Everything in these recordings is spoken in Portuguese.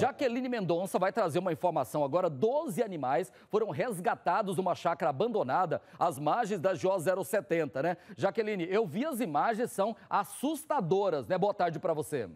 Jaqueline Mendonça vai trazer uma informação agora. 12 animais foram resgatados de uma chácara abandonada às margens da GO 070, né? Jaqueline, eu vi as imagens, são assustadoras, né? Boa tarde para você.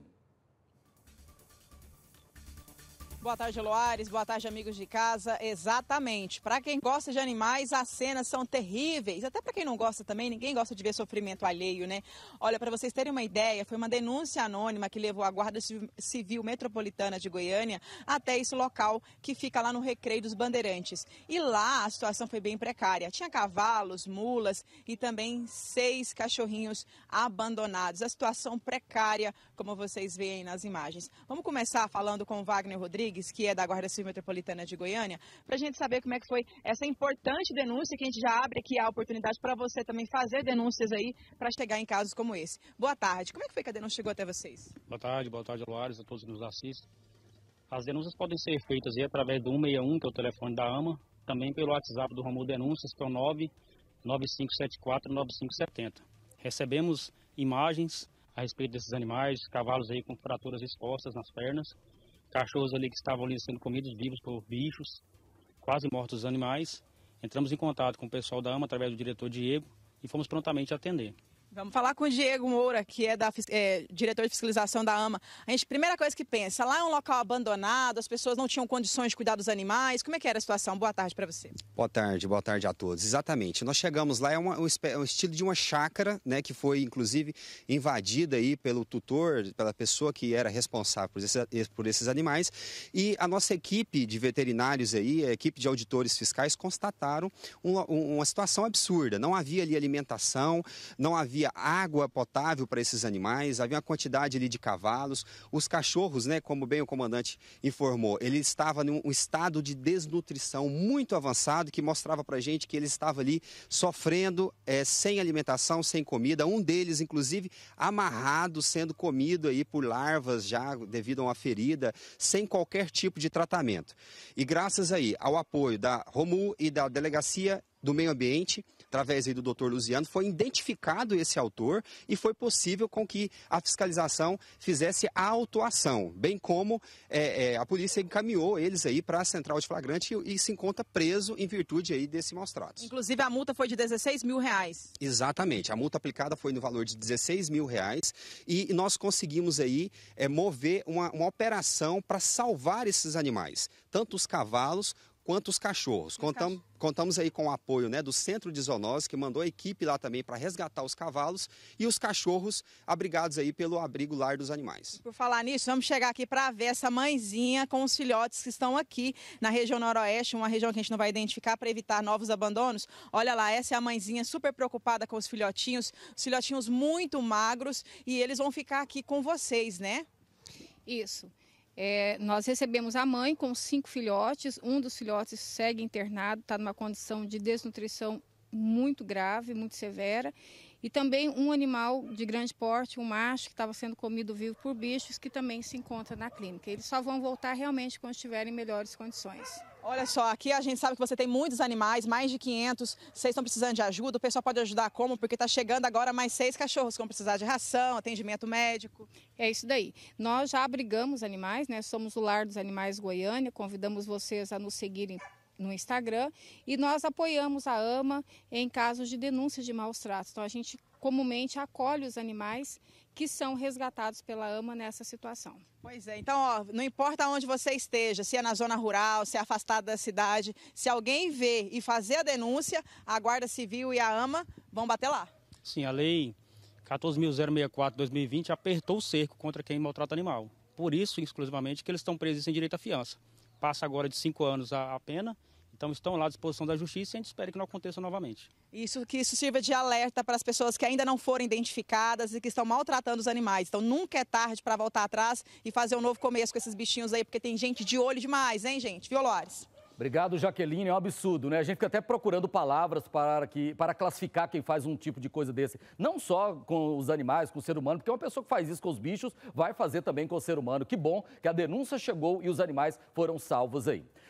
Boa tarde, Loares. Boa tarde, amigos de casa. Exatamente. Para quem gosta de animais, as cenas são terríveis. Até para quem não gosta também, ninguém gosta de ver sofrimento alheio, né? Olha, para vocês terem uma ideia, foi uma denúncia anônima que levou a Guarda Civil Metropolitana de Goiânia até esse local que fica lá no Recreio dos Bandeirantes. E lá a situação foi bem precária. Tinha cavalos, mulas e também seis cachorrinhos abandonados. A situação precária, como vocês veem nas imagens. Vamos começar falando com o Wagner Rodrigues Rodrigues, que é da Guarda Civil Metropolitana de Goiânia, para a gente saber como é que foi essa importante denúncia que a gente já abre aqui a oportunidade para você também fazer denúncias aí para chegar em casos como esse. Boa tarde. Como é que foi que a denúncia chegou até vocês? Boa tarde, boa tarde, Luares, a todos que nos assistem. As denúncias podem ser feitas aí através do 161, que é o telefone da AMA, também pelo WhatsApp do Ramon Denúncias, que é o 9570. Recebemos imagens a respeito desses animais, cavalos aí com fraturas expostas nas pernas cachorros ali que estavam ali sendo comidos vivos por bichos, quase mortos animais. Entramos em contato com o pessoal da AMA através do diretor Diego e fomos prontamente atender. Vamos falar com o Diego Moura, que é, da, é, diretor de fiscalização da AMA. A gente, primeira coisa que pensa, lá é um local abandonado, as pessoas não tinham condições de cuidar dos animais. Como é que era a situação? Boa tarde para você. Boa tarde, boa tarde a todos. Exatamente. Nós chegamos lá, é, uma, é um estilo de uma chácara, né, que foi inclusive invadida aí pelo tutor, pela pessoa que era responsável por esses, por esses animais. E a nossa equipe de veterinários aí, a equipe de auditores fiscais, constataram uma situação absurda. Não havia ali alimentação, não havia havia água potável para esses animais, havia uma quantidade ali de cavalos. Os cachorros, né, como bem o comandante informou, ele estava num estado de desnutrição muito avançado que mostrava para a gente que ele estava ali sofrendo é, sem alimentação, sem comida. Um deles, inclusive, amarrado, sendo comido aí por larvas já devido a uma ferida, sem qualquer tipo de tratamento. E graças aí ao apoio da Romu e da Delegacia do Meio Ambiente, através do doutor Luziano, foi identificado esse autor e foi possível com que a fiscalização fizesse a autuação, bem como é, é, a polícia encaminhou eles aí para a central de flagrante e, e, se encontra preso em virtude aí desse maus-tratos. Inclusive a multa foi de 16 mil reais. Exatamente, a multa aplicada foi no valor de 16 mil reais e nós conseguimos aí é, mover uma, uma operação para salvar esses animais, tanto os cavalos quanto os cachorros. Contamos, contamos aí com o apoio né, do Centro de Zoonose, que mandou a equipe lá também para resgatar os cavalos e os cachorros abrigados aí pelo abrigo lar dos animais. E por falar nisso, vamos chegar aqui para ver essa mãezinha com os filhotes que estão aqui na região noroeste, uma região que a gente não vai identificar para evitar novos abandonos. Olha lá, essa é a mãezinha super preocupada com os filhotinhos, os filhotinhos muito magros e eles vão ficar aqui com vocês, né? Isso. É, nós recebemos a mãe com cinco filhotes, um dos filhotes segue internado, está numa condição de desnutrição muito grave, muito severa, e também um animal de grande porte, um macho, que estava sendo comido vivo por bichos, que também se encontra na clínica. Eles só vão voltar realmente quando estiverem em melhores condições. Olha só, aqui a gente sabe que você tem muitos animais, mais de 500. Vocês estão precisando de ajuda? O pessoal pode ajudar como? Porque está chegando agora mais seis cachorros que vão precisar de ração, atendimento médico. É isso daí. Nós já abrigamos animais, né? Somos o Lar dos Animais Goiânia. Convidamos vocês a nos seguirem no Instagram e nós apoiamos a AMA em casos de denúncias de maus tratos. Então a gente comumente acolhe os animais que são resgatados pela AMA nessa situação. Pois é, então ó, não importa onde você esteja, se é na zona rural, se é afastado da cidade, se alguém vê e fazer a denúncia, a Guarda Civil e a AMA vão bater lá. Sim, a lei 14.064-2020 apertou o cerco contra quem maltrata animal. Por isso, exclusivamente, que eles estão presos sem direito à fiança. Passa agora de cinco anos a, a pena então estão lá à disposição da justiça e a gente espera que não aconteça novamente. Isso que isso sirva de alerta para as pessoas que ainda não foram identificadas e que estão maltratando os animais. Então nunca é tarde para voltar atrás e fazer um novo começo com esses bichinhos aí, porque tem gente de olho demais, hein, gente? Violores. Obrigado, Jaqueline. É um absurdo, né? A gente fica até procurando palavras para, que, para classificar quem faz um tipo de coisa desse. Não só com os animais, com o ser humano, porque uma pessoa que faz isso com os bichos vai fazer também com o ser humano. Que bom que a denúncia chegou e os animais foram salvos aí.